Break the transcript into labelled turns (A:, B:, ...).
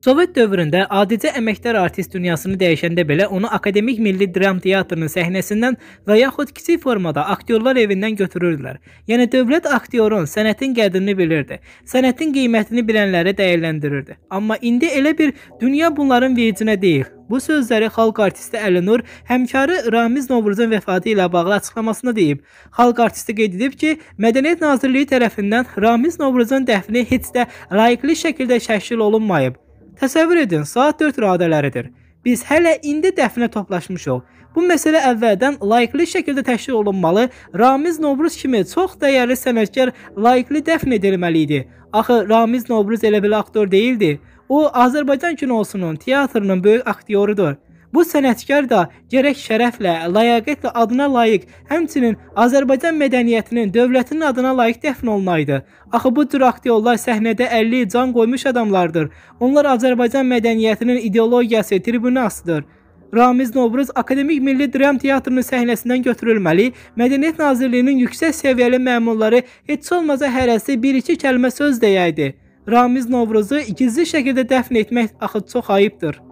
A: Sovet dövründə adicə əməkdar artist dünyasını dəyişəndə belə onu Akademik Milli Dram Teatrının səhnəsindən və yaxud kiçik formada aktyorlar evindən götürürdülər. Yəni dövlət aktyorun sənətin qədrini bilirdi, sənətin qiymətini bilənləri dəyərləndirirdi. Amma indi elə bir dünya bunların vecinə deyil. Bu sözləri xalq artisti Əlinur həmkarı Ramiz Novruzun vəfatı ilə bağlı açıqlamasında deyib. Xalq artisti qeyd edib ki, Mədəniyyət Nazirliyi tərəfindən Ramiz Novruzun dəfni heç də layiqli şəkildə şəkil olunmayıb. Təsəvvür edin, saat 4 radələridir. Biz hələ indi dəfnə toplaşmışıq. Bu məsələ əvvəldən layiqli şəkildə təşkil olunmalı, Ramiz Novruz kimi çox dəyərli sənətkar layiqli dəfn edilməli idi. Axı Ramiz Novruz elə bir aktor deyildi. O Azərbaycan kinosunun, teatrının böyük aktyorudur. Bu sənətkar da gərək şərəflə, layiqətlə adına layiq, həmçinin Azərbaycan mədəniyyətinin, dövlətinin adına layiq dəfn olunaydı. Axı bu tür aktyorlar səhnədə 50 can qoymuş adamlardır. Onlar Azərbaycan mədəniyyətinin ideologiyası, tribunasıdır. Ramiz Novruz Akademik Milli Dram Teatrının səhnəsindən götürülməli, Mədəniyyət Nazirliyinin yüksək səviyyəli məmurları heç olmasa hərəsi 1-2 kəlmə söz deyəydi. Ramiz Novruzu gizli şəkildə dəfn etmək axı çox ayıbdır.